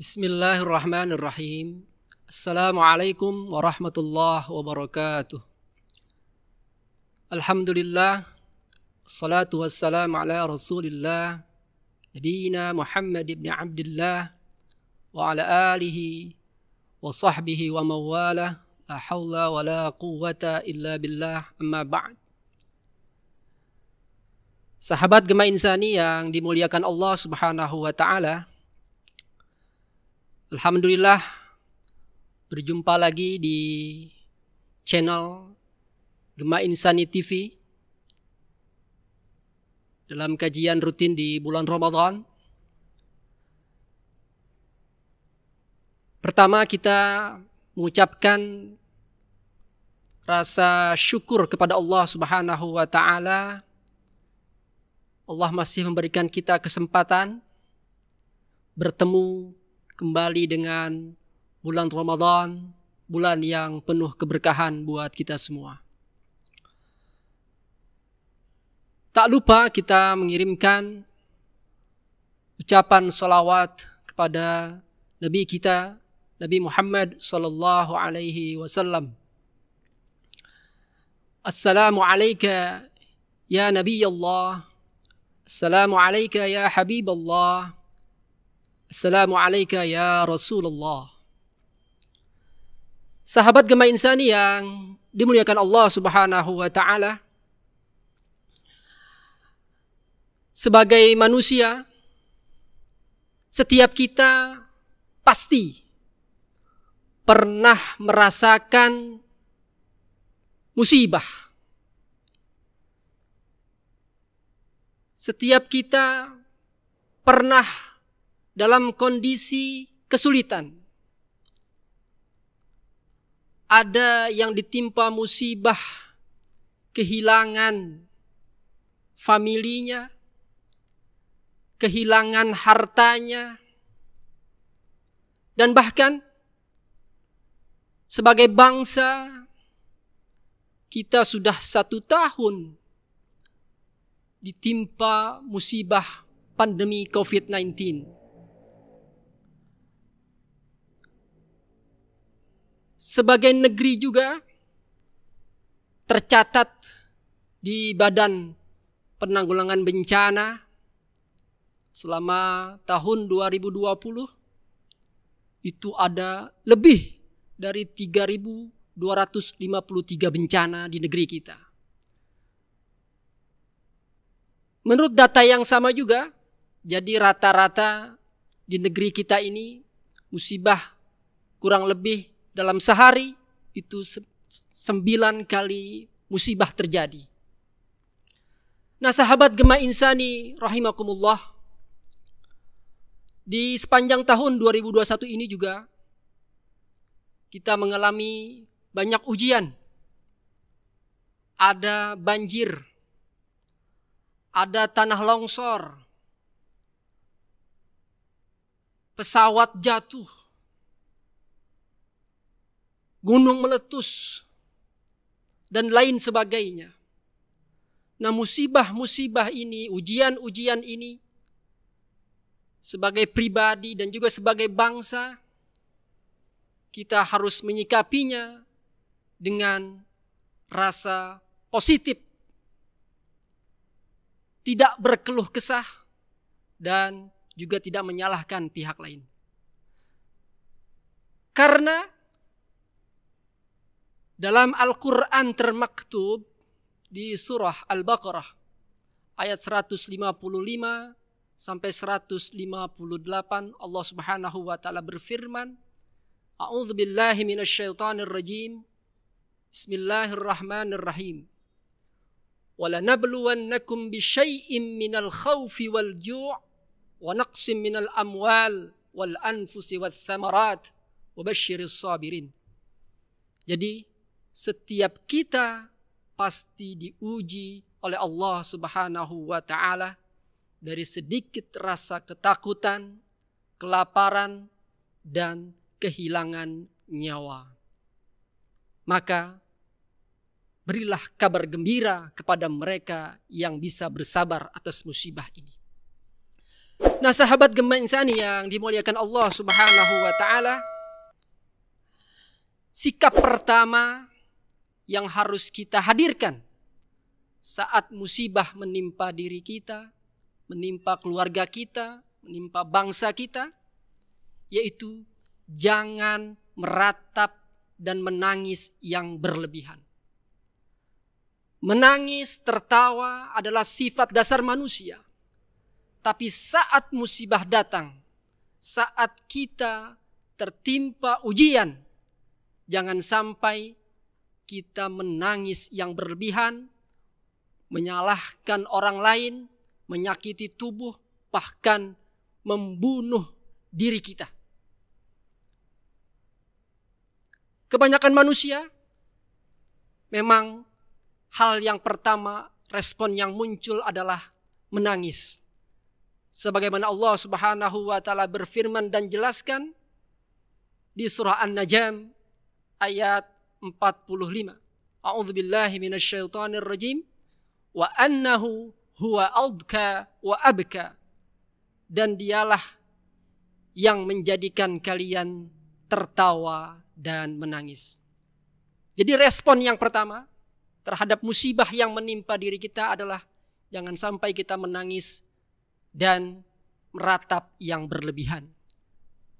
Bismillahirrahmanirrahim. Assalamualaikum warahmatullahi wabarakatuh. Alhamdulillah. Salatu wassalamu ala rasulillah. Nabiina Muhammad ibn Abdullah. Wa ala alihi wa sahbihi wa mawala. La hawla wa la quwata illa billah amma ba'd. Sahabat Gema Insani yang dimuliakan Allah Subhanahu wa taala, Alhamdulillah berjumpa lagi di channel Gema Insani TV dalam kajian rutin di bulan Ramadan. Pertama kita mengucapkan rasa syukur kepada Allah Subhanahu wa taala. Allah masih memberikan kita kesempatan bertemu kembali dengan bulan Ramadan, bulan yang penuh keberkahan buat kita semua. Tak lupa kita mengirimkan ucapan salawat kepada Nabi kita, Nabi Muhammad sallallahu alaihi wasallam. Assalamu alayka ya Nabi Allah. Assalamu alayka ya Habib Allah. Assalamu alayka ya Rasulullah. Sahabat gemai insani yang dimuliakan Allah Subhanahu wa taala. Sebagai manusia, setiap kita pasti pernah merasakan musibah. Setiap kita pernah dalam kondisi kesulitan. Ada yang ditimpa musibah, kehilangan familinya, kehilangan hartanya, dan bahkan sebagai bangsa kita sudah satu tahun ditimpa musibah pandemi COVID-19. sebagai negeri juga tercatat di Badan Penanggulangan Bencana selama tahun 2020 itu ada lebih dari 3253 bencana di negeri kita. Menurut data yang sama juga, jadi rata-rata di negeri kita ini musibah kurang lebih dalam sehari itu sembilan kali musibah terjadi. Nah sahabat Gema Insani rahimakumullah di sepanjang tahun 2021 ini juga kita mengalami banyak ujian. Ada banjir, ada tanah longsor, pesawat jatuh, gunung meletus, dan lain sebagainya. Nah musibah-musibah ini, ujian-ujian ini, sebagai pribadi dan juga sebagai bangsa, kita harus menyikapinya dengan rasa positif. Tidak berkeluh kesah dan juga tidak menyalahkan pihak lain. Karena dalam Al-Quran termaktub di surah Al-Baqarah ayat 155 sampai 158 Allah Subhanahu wa taala berfirman A'udhu billahi minasyaitanir rajim Bismillahirrahmanirrahim ولنبلونكم Wa من الخوف والجوع amwal wal الأموال wal والثمرات وبشر sabirin Jadi setiap kita pasti diuji oleh Allah Subhanahu wa taala dari sedikit rasa ketakutan, kelaparan dan kehilangan nyawa. Maka berilah kabar gembira kepada mereka yang bisa bersabar atas musibah ini. Nah, sahabat gemba insani yang dimuliakan Allah Subhanahu wa taala, sikap pertama yang harus kita hadirkan saat musibah menimpa diri kita, menimpa keluarga kita, menimpa bangsa kita, yaitu jangan meratap dan menangis yang berlebihan. Menangis, tertawa adalah sifat dasar manusia. Tapi saat musibah datang, saat kita tertimpa ujian, jangan sampai kita menangis yang berlebihan, menyalahkan orang lain, menyakiti tubuh, bahkan membunuh diri kita. Kebanyakan manusia memang hal yang pertama respon yang muncul adalah menangis. Sebagaimana Allah Subhanahu wa taala berfirman dan jelaskan di surah An-Najm ayat 45. A'udzubillahi minasyaitonir rajim. Wa annahu huwa adka wa abka. Dan dialah yang menjadikan kalian tertawa dan menangis. Jadi respon yang pertama terhadap musibah yang menimpa diri kita adalah jangan sampai kita menangis dan meratap yang berlebihan.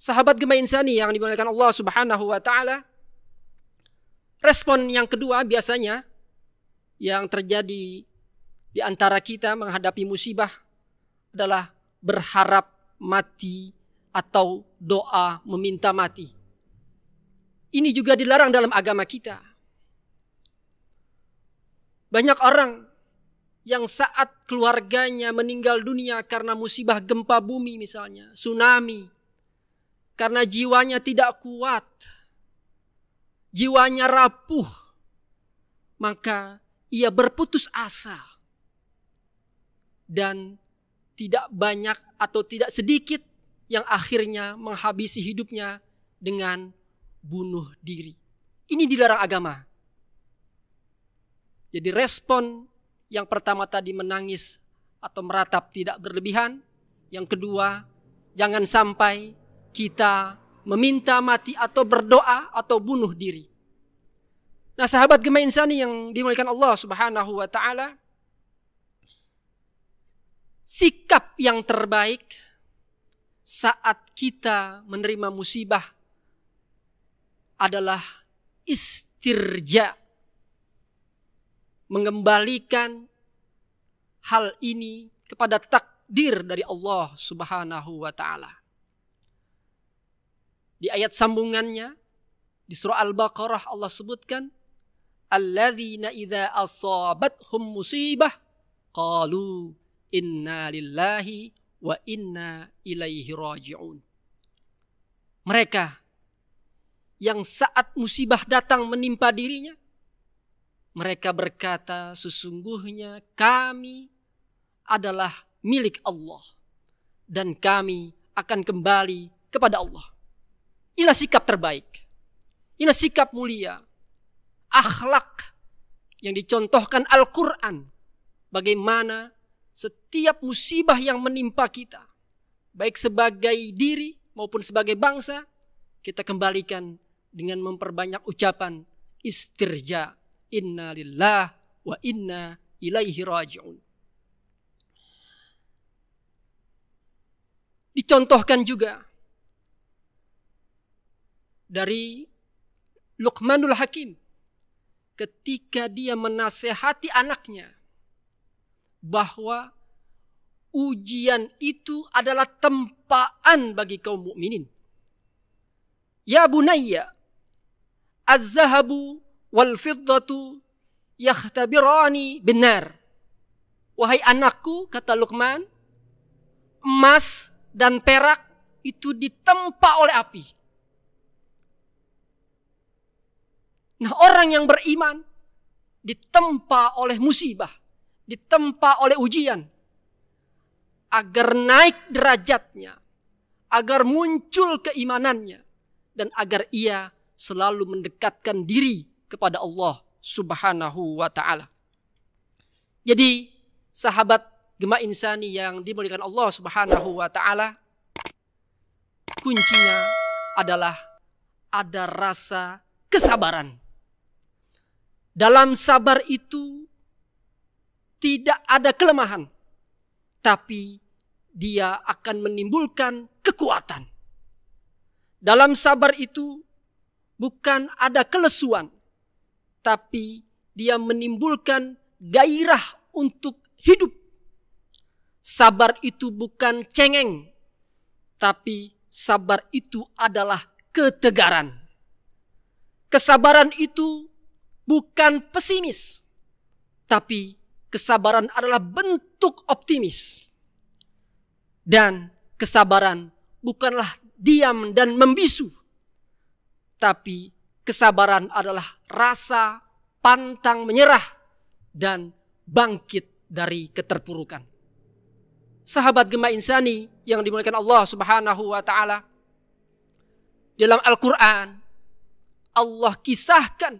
Sahabat gema insani yang dimuliakan Allah Subhanahu wa taala, Respon yang kedua biasanya yang terjadi di antara kita menghadapi musibah adalah berharap mati atau doa meminta mati. Ini juga dilarang dalam agama kita. Banyak orang yang saat keluarganya meninggal dunia karena musibah gempa bumi misalnya, tsunami, karena jiwanya tidak kuat, jiwanya rapuh, maka ia berputus asa dan tidak banyak atau tidak sedikit yang akhirnya menghabisi hidupnya dengan bunuh diri. Ini dilarang agama. Jadi respon yang pertama tadi menangis atau meratap tidak berlebihan. Yang kedua, jangan sampai kita meminta mati atau berdoa atau bunuh diri. Nah, sahabat Gema Insani yang dimuliakan Allah Subhanahu wa taala, sikap yang terbaik saat kita menerima musibah adalah istirja. Mengembalikan hal ini kepada takdir dari Allah Subhanahu wa taala. Di ayat sambungannya di surah Al-Baqarah Allah sebutkan alladzina idza asabathum musibah qalu inna lillahi wa inna ilaihi raji'un. Mereka yang saat musibah datang menimpa dirinya mereka berkata sesungguhnya kami adalah milik Allah dan kami akan kembali kepada Allah. Inilah sikap terbaik. Inilah sikap mulia. Akhlak yang dicontohkan Al-Quran. Bagaimana setiap musibah yang menimpa kita. Baik sebagai diri maupun sebagai bangsa. Kita kembalikan dengan memperbanyak ucapan istirja. Inna lillah wa inna ilaihi raji'un. Dicontohkan juga dari Luqmanul Hakim ketika dia menasehati anaknya bahwa ujian itu adalah tempaan bagi kaum mukminin. Ya bunayya, az-zahabu wal fiddatu yakhtabirani benar. Wahai anakku, kata Luqman, emas dan perak itu ditempa oleh api. Nah orang yang beriman ditempa oleh musibah, ditempa oleh ujian. Agar naik derajatnya, agar muncul keimanannya. Dan agar ia selalu mendekatkan diri kepada Allah subhanahu wa ta'ala. Jadi sahabat Gema Insani yang dimuliakan Allah subhanahu wa ta'ala. Kuncinya adalah ada rasa kesabaran. Dalam sabar itu tidak ada kelemahan, tapi dia akan menimbulkan kekuatan. Dalam sabar itu bukan ada kelesuan, tapi dia menimbulkan gairah untuk hidup. Sabar itu bukan cengeng, tapi sabar itu adalah ketegaran. Kesabaran itu bukan pesimis. Tapi kesabaran adalah bentuk optimis. Dan kesabaran bukanlah diam dan membisu. Tapi kesabaran adalah rasa pantang menyerah dan bangkit dari keterpurukan. Sahabat Gema Insani yang dimuliakan Allah Subhanahu wa taala. Dalam Al-Qur'an Allah kisahkan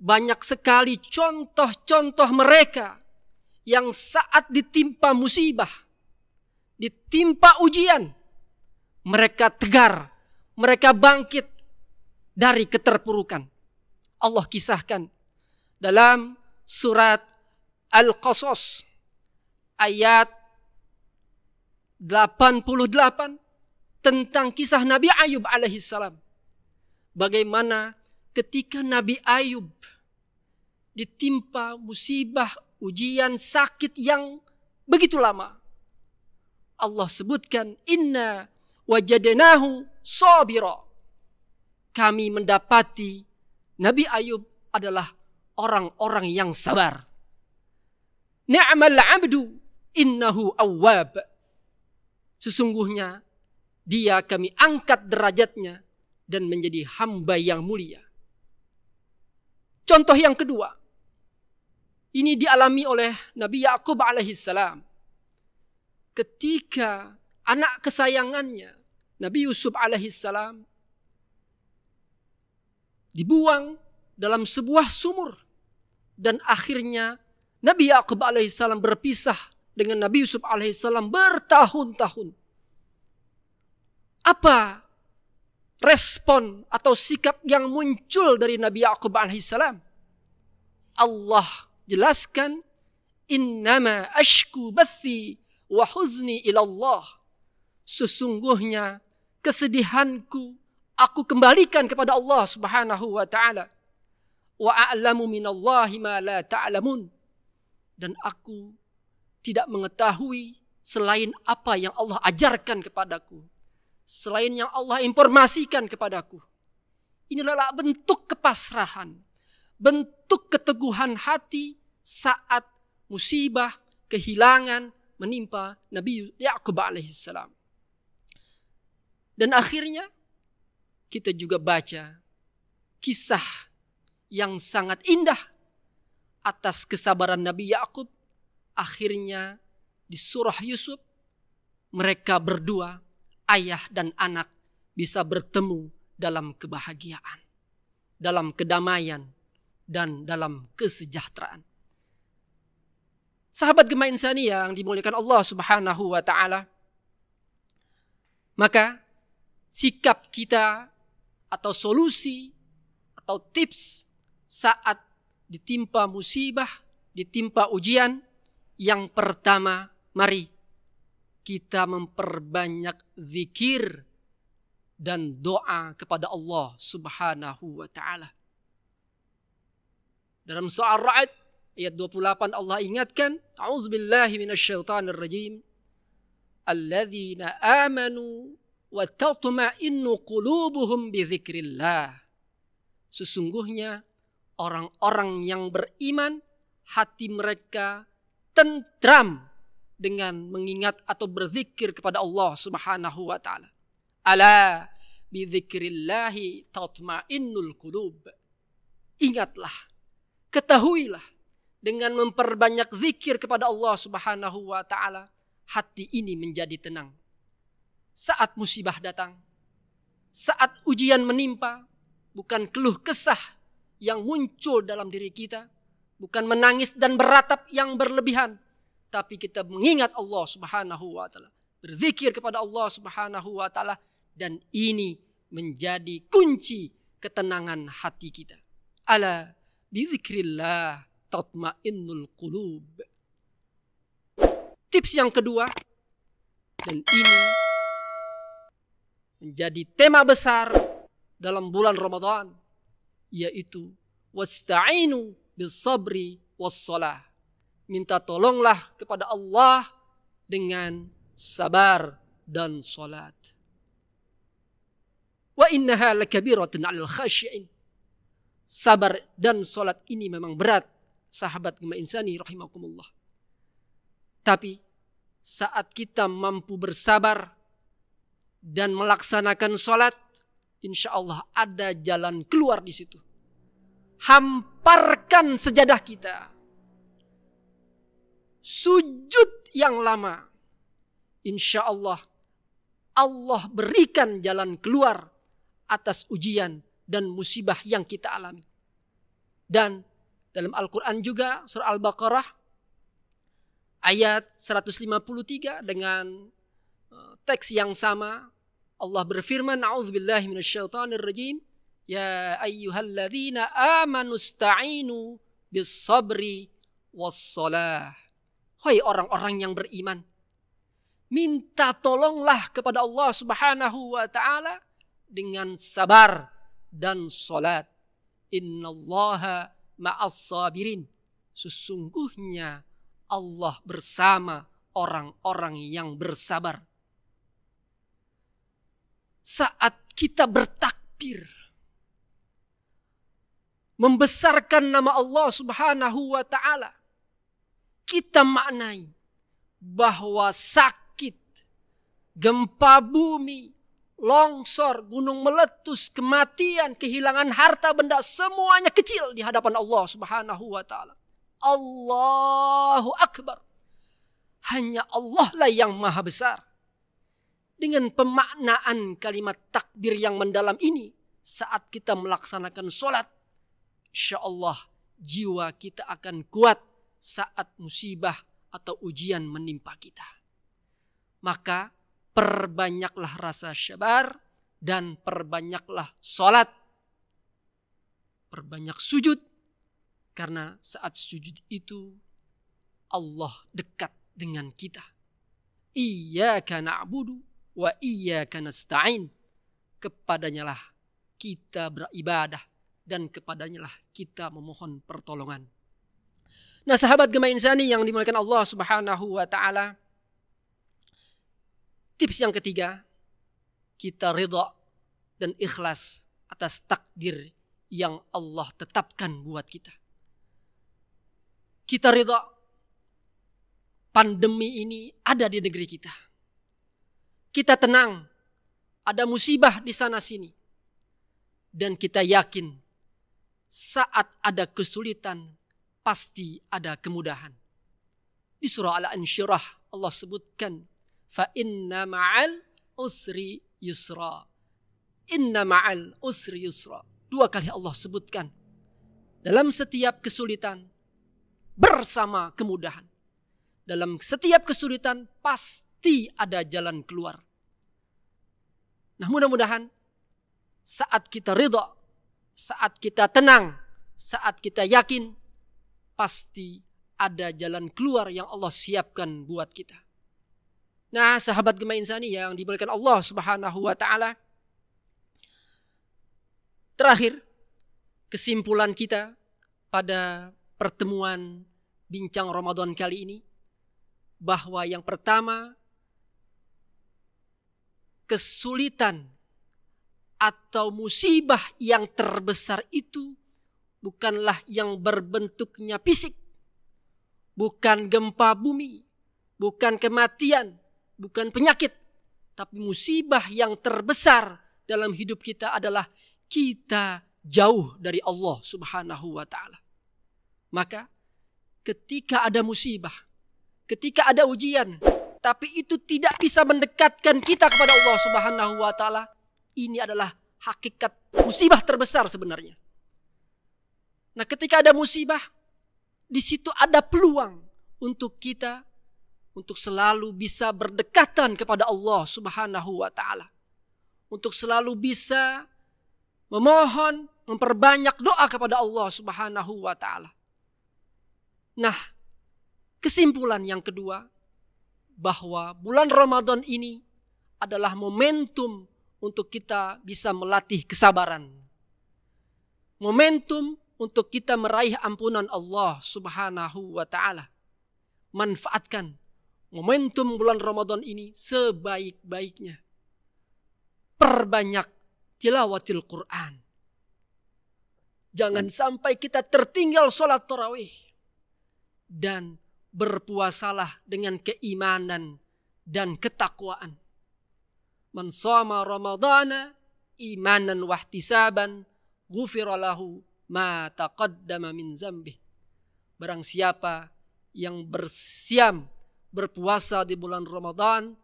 banyak sekali contoh-contoh mereka yang saat ditimpa musibah, ditimpa ujian, mereka tegar, mereka bangkit dari keterpurukan. Allah kisahkan dalam surat Al-Qasas ayat 88 tentang kisah Nabi Ayub alaihissalam. Bagaimana ketika Nabi Ayub ditimpa musibah, ujian, sakit yang begitu lama. Allah sebutkan, Inna wajadnahu sabira. Kami mendapati Nabi Ayub adalah orang-orang yang sabar. Ni'mal abdu innahu awwab. Sesungguhnya dia kami angkat derajatnya dan menjadi hamba yang mulia. Contoh yang kedua. Ini dialami oleh Nabi Yakub alaihissalam. Ketika anak kesayangannya Nabi Yusuf alaihissalam dibuang dalam sebuah sumur dan akhirnya Nabi Yakub alaihissalam berpisah dengan Nabi Yusuf alaihissalam bertahun-tahun. Apa respon atau sikap yang muncul dari Nabi Yaqub alaihissalam. Allah jelaskan, Innama ashku bathi wa huzni ilallah. Sesungguhnya kesedihanku aku kembalikan kepada Allah Subhanahu wa taala. Wa a'lamu minallahi ma la ta'lamun. Dan aku tidak mengetahui selain apa yang Allah ajarkan kepadaku selain yang Allah informasikan kepadaku. ini adalah bentuk kepasrahan, bentuk keteguhan hati saat musibah, kehilangan menimpa Nabi Yakub alaihissalam. Dan akhirnya kita juga baca kisah yang sangat indah atas kesabaran Nabi Yakub. Akhirnya di surah Yusuf mereka berdua ayah dan anak bisa bertemu dalam kebahagiaan, dalam kedamaian, dan dalam kesejahteraan. Sahabat gemah Insani yang dimuliakan Allah Subhanahu wa taala, maka sikap kita atau solusi atau tips saat ditimpa musibah, ditimpa ujian yang pertama, mari kita memperbanyak zikir dan doa kepada Allah Subhanahu wa taala. Dalam surah Ra'd ayat 28 Allah ingatkan, "A'udzubillahi minasyaitonir rajim. Alladzina amanu wa tatma'innu qulubuhum bidzikrillah." Sesungguhnya orang-orang yang beriman hati mereka tentram dengan mengingat atau berzikir kepada Allah Subhanahu wa taala. Ala tatma'innul qulub. Ingatlah, ketahuilah dengan memperbanyak zikir kepada Allah Subhanahu wa taala, hati ini menjadi tenang. Saat musibah datang, saat ujian menimpa, bukan keluh kesah yang muncul dalam diri kita, bukan menangis dan beratap yang berlebihan, tapi kita mengingat Allah Subhanahu wa taala, berzikir kepada Allah Subhanahu wa taala dan ini menjadi kunci ketenangan hati kita. Ala bizikrillah tatmainnul qulub. Tips yang kedua dan ini menjadi tema besar dalam bulan Ramadan yaitu wasta'inu bis sabri was salah minta tolonglah kepada Allah dengan sabar dan salat. Wa innaha lakabiratun 'alal khashi'in. Sabar dan salat ini memang berat, sahabat gema insani rahimakumullah. Tapi saat kita mampu bersabar dan melaksanakan salat, insya Allah ada jalan keluar di situ. Hamparkan sejadah kita sujud yang lama. Insya Allah, Allah berikan jalan keluar atas ujian dan musibah yang kita alami. Dan dalam Al-Quran juga surah Al-Baqarah ayat 153 dengan eh, teks yang sama Allah berfirman a'udzubillahi rajim ya ayyuhalladzina amanu sta'inu bis sabri was salah Hoi orang-orang yang beriman. Minta tolonglah kepada Allah subhanahu wa ta'ala dengan sabar dan solat. Innallaha ma'as sabirin. Sesungguhnya Allah bersama orang-orang yang bersabar. Saat kita bertakbir, membesarkan nama Allah Subhanahu wa Ta'ala, kita maknai bahwa sakit, gempa bumi, longsor, gunung meletus, kematian, kehilangan harta benda semuanya kecil di hadapan Allah Subhanahu wa taala. Allahu akbar. Hanya Allah lah yang maha besar. Dengan pemaknaan kalimat takbir yang mendalam ini saat kita melaksanakan sholat. Insya Allah jiwa kita akan kuat saat musibah atau ujian menimpa kita. Maka perbanyaklah rasa syabar dan perbanyaklah sholat. Perbanyak sujud karena saat sujud itu Allah dekat dengan kita. Iyaka na'budu wa iyaka nasta'in. Kepadanyalah kita beribadah dan kepadanyalah kita memohon pertolongan. Nah sahabat Gema Insani yang dimuliakan Allah subhanahu wa ta'ala. Tips yang ketiga. Kita ridha dan ikhlas atas takdir yang Allah tetapkan buat kita. Kita ridha pandemi ini ada di negeri kita. Kita tenang, ada musibah di sana sini. Dan kita yakin saat ada kesulitan, pasti ada kemudahan. Di surah Al-Ansyirah Allah sebutkan, "Fa inna ma'al usri yusra." Inna ma'al usri yusra. Dua kali Allah sebutkan. Dalam setiap kesulitan bersama kemudahan. Dalam setiap kesulitan pasti ada jalan keluar. Nah, mudah-mudahan saat kita ridha, saat kita tenang, saat kita yakin pasti ada jalan keluar yang Allah siapkan buat kita. Nah, sahabat gemah Insani yang diberikan Allah Subhanahu wa taala. Terakhir, kesimpulan kita pada pertemuan bincang Ramadan kali ini bahwa yang pertama kesulitan atau musibah yang terbesar itu bukanlah yang berbentuknya fisik. Bukan gempa bumi, bukan kematian, bukan penyakit. Tapi musibah yang terbesar dalam hidup kita adalah kita jauh dari Allah subhanahu wa ta'ala. Maka ketika ada musibah, ketika ada ujian, tapi itu tidak bisa mendekatkan kita kepada Allah Subhanahu wa taala. Ini adalah hakikat musibah terbesar sebenarnya. Nah, ketika ada musibah, di situ ada peluang untuk kita untuk selalu bisa berdekatan kepada Allah Subhanahu wa taala. Untuk selalu bisa memohon, memperbanyak doa kepada Allah Subhanahu wa taala. Nah, kesimpulan yang kedua bahwa bulan Ramadan ini adalah momentum untuk kita bisa melatih kesabaran. Momentum untuk kita meraih ampunan Allah Subhanahu wa taala. Manfaatkan momentum bulan Ramadan ini sebaik-baiknya. Perbanyak tilawatil Quran. Jangan sampai kita tertinggal sholat tarawih. Dan berpuasalah dengan keimanan dan ketakwaan. Man sama Ramadana imanan wahtisaban ghufira ma taqaddama min zambih. Barang siapa yang bersiam, berpuasa di bulan Ramadan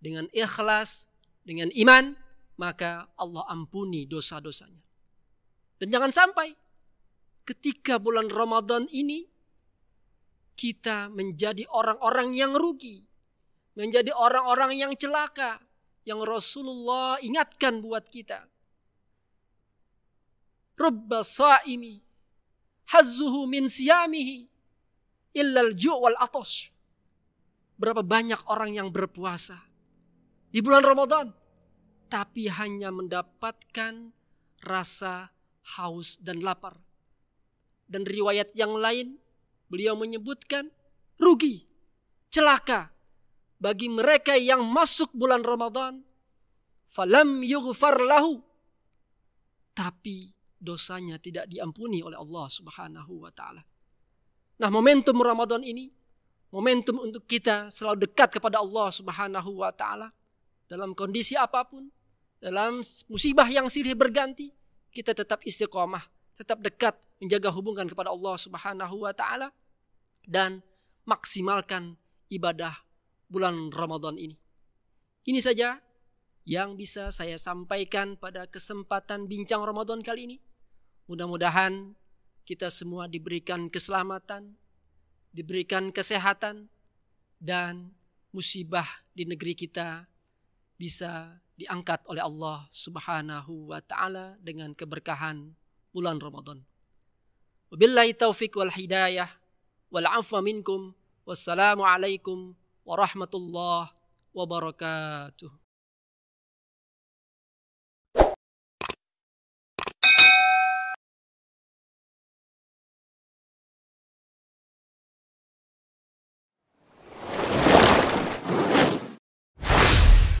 dengan ikhlas, dengan iman, maka Allah ampuni dosa-dosanya. Dan jangan sampai ketika bulan Ramadan ini kita menjadi orang-orang yang rugi, menjadi orang-orang yang celaka yang Rasulullah ingatkan buat kita rubba saimi hazzuhu min siyamihi illal ju' wal atos. Berapa banyak orang yang berpuasa di bulan Ramadan tapi hanya mendapatkan rasa haus dan lapar. Dan riwayat yang lain beliau menyebutkan rugi, celaka bagi mereka yang masuk bulan Ramadan falam yughfar lahu tapi dosanya tidak diampuni oleh Allah Subhanahu wa taala. Nah, momentum Ramadan ini momentum untuk kita selalu dekat kepada Allah Subhanahu wa taala dalam kondisi apapun, dalam musibah yang silih berganti, kita tetap istiqomah, tetap dekat menjaga hubungan kepada Allah Subhanahu wa taala dan maksimalkan ibadah bulan Ramadan ini. Ini saja yang bisa saya sampaikan pada kesempatan bincang Ramadan kali ini. Mudah-mudahan kita semua diberikan keselamatan, diberikan kesehatan, dan musibah di negeri kita bisa diangkat oleh Allah Subhanahu wa taala dengan keberkahan bulan Ramadan. Wabillahi taufik wal hidayah wal afwa minkum. alaikum warahmatullahi wabarakatuh.